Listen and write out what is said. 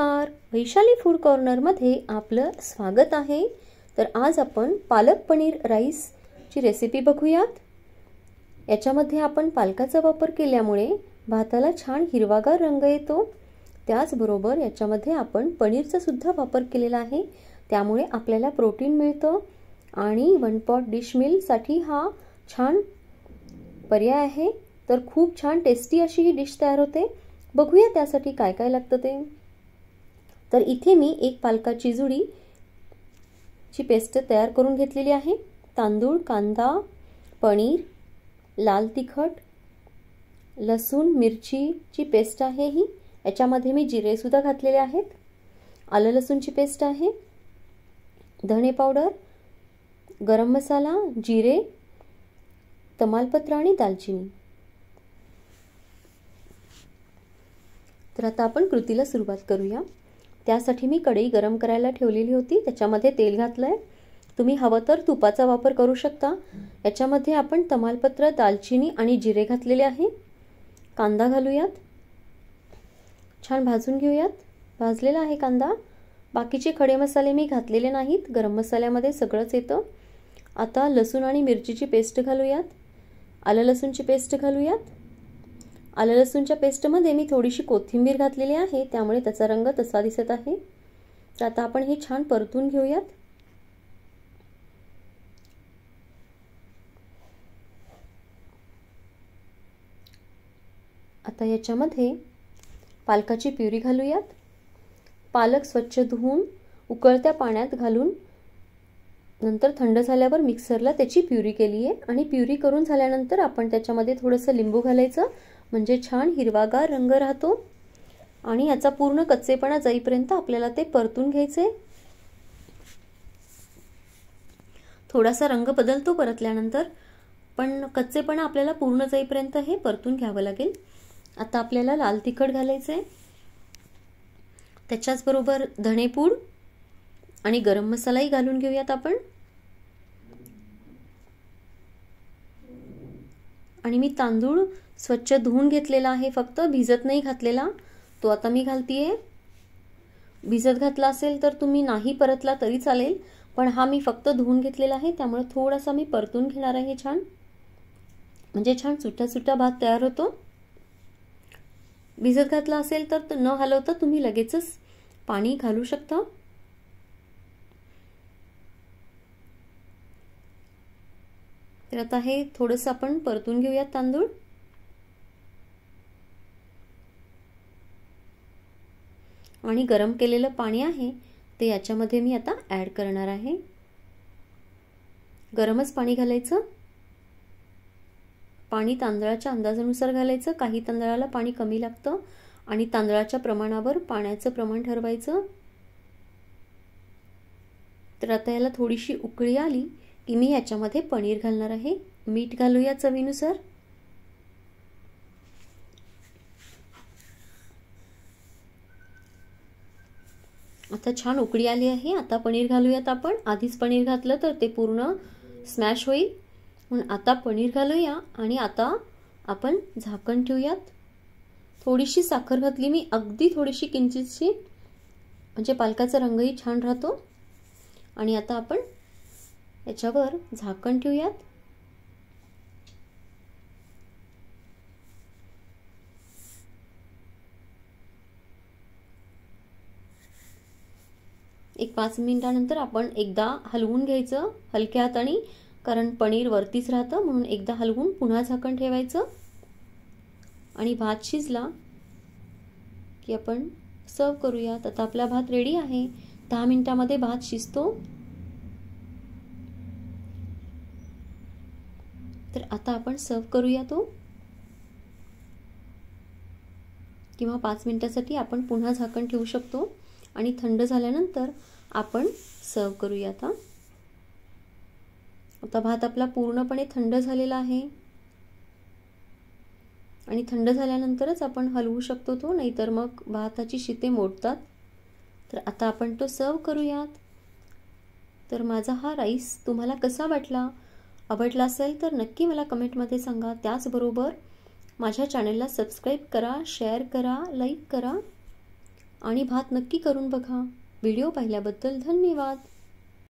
नमस्कार वैशाली फूड कॉर्नरमध्ये आपलं स्वागत आहे तर आज आपण पालक पनीर राईसची रेसिपी बघूयात याच्यामध्ये आपण पालकाचा वापर केल्यामुळे भाताला छान हिरवागार रंग येतो त्याचबरोबर याच्यामध्ये आपण सुद्धा वापर केलेला आहे त्यामुळे आपल्याला प्रोटीन मिळतं आणि वन पॉट डिश मिलसाठी हा छान पर्याय आहे तर खूप छान टेस्टी अशी ही डिश तयार होते बघूया त्यासाठी काय काय लागतं ते तर इथे मी एक पालकाची जुडी ची पेस्ट तयार करून घेतलेली आहे तांदूळ कांदा पनीर लाल तिखट लसूण मिरचीची पेस्ट आहे ही याच्यामध्ये मी जिरेसुद्धा घातलेले आहेत आलं लसूणची पेस्ट आहे धणे पावडर गरम मसाला जिरे तमालपत्र आणि दालचिनी तर आता आपण कृतीला सुरुवात करूया त्यासाठी मी कढई गरम करायला ठेवलेली होती त्याच्यामध्ये तेल घातलं आहे तुम्ही हवं तर तुपाचा वापर करू शकता याच्यामध्ये आपण तमालपत्र दालचिनी आणि जिरे घातलेले आहे कांदा घालूयात छान भाजून घेऊयात भाजलेला आहे कांदा बाकीचे खडे मसाले मी घातलेले नाहीत गरम मसाल्यामध्ये सगळंच येतं आता लसूण आणि मिरचीची पेस्ट घालूयात आलं लसूणची पेस्ट घालूयात आलं लसूणच्या पेस्टमध्ये मी थोडीशी कोथिंबीर घातलेली आहे त्यामुळे त्याचा रंग तसा दिसत आहे तर आता आपण हे छान परतून घेऊयात आता याच्यामध्ये पालकाची प्युरी घालूयात पालक स्वच्छ धुवून उकळत्या पाण्यात घालून नंतर थंड झाल्यावर मिक्सरला त्याची प्युरी केली आहे आणि प्युरी करून झाल्यानंतर आपण त्याच्यामध्ये थोडंसं लिंबू घालायचं म्हणजे छान हिरवागार रंग राहतो आणि याचा पूर्ण कच्चेपणा जाईपर्यंत आपल्याला ते परतून घ्यायचे थोडासा रंग बदलतो परतल्यानंतर पण कच्चेपणा आपल्याला पूर्ण जाईपर्यंत हे परतून घ्यावं लागेल आता आपल्याला लाल तिखट घालायचंय आहे त्याच्याचबरोबर धणेपूड आणि गरम मसालाही घालून घेऊयात आपण आणि मी तांदूळ स्वच्छ धुवून घेतलेला आहे फक्त भिजत नाही घातलेला तो आता मी घालतीये भिजत घातला असेल तर तुम्ही नाही परतला तरी चालेल पण हा मी फक्त धुवून घेतलेला आहे त्यामुळे थोडासा मी परतून घेणार आहे छान म्हणजे छान सुट्टा सुट्टा भात तयार होतो भिजत घातला असेल तर न हलवता तुम्ही लगेचच पाणी घालू शकता तर आता हे थोडंसं आपण परतून घेऊयात तांदूळ आणि गरम केलेलं पाणी आहे ते याच्यामध्ये मी आता ॲड करणार आहे गरमच पाणी घालायचं पाणी तांदळाच्या अंदाजानुसार घालायचं काही तांदळाला पाणी कमी लागतं आणि तांदळाच्या प्रमाणावर पाण्याचं प्रमाण ठरवायचं तर आता याला थोडीशी उकळी आली मी याच्यामध्ये पनीर घालणार आहे मीठ घालूया चवीनुसार आता छान उकडी आली आहे आता पनीर घालूयात आपण आधीच पनीर घातलं तर ते पूर्ण स्मॅश होईल म्हणून आता पनीर घालूया आणि आता आपण झाकण ठेवूयात थोडीशी साखर घातली मी अगदी थोडीशी किंचितशी म्हणजे पालकाचा रंगही छान राहतो आणि आता आपण त्याच्यावर झाकण ठेवूयात एक पाच मिनिटानंतर आपण एकदा हलवून घ्यायचं हलक्या हाताने कारण पनीर वरतीच राहतं म्हणून एकदा हलवून पुन्हा झाकण ठेवायचं आणि भात शिजला की आपण सर्व करूया आता आपला भात रेडी आहे दहा मिनिटामध्ये भात शिजतो तर आता आपण सर्व करूया तो किंवा पाच मिनटासाठी आपण पुन्हा झाकण ठेवू शकतो आणि थंड झाल्यानंतर आपण सर्व करूया आता आता भात आपला पूर्णपणे थंड झालेला आहे आणि थंड झाल्यानंतरच आपण हलवू शकतो तो नाहीतर मग भाताची शिते मोडतात तर आता आपण तो सर्व करूयात तर माझा हा राईस तुम्हाला कसा वाटला आवडला असेल तर नक्की मला कमेंटमध्ये सांगा त्याचबरोबर माझ्या चॅनलला सबस्क्राईब करा शेअर करा लाईक करा आणि भात नक्की करून बघा व्हिडिओ पाहिल्याबद्दल धन्यवाद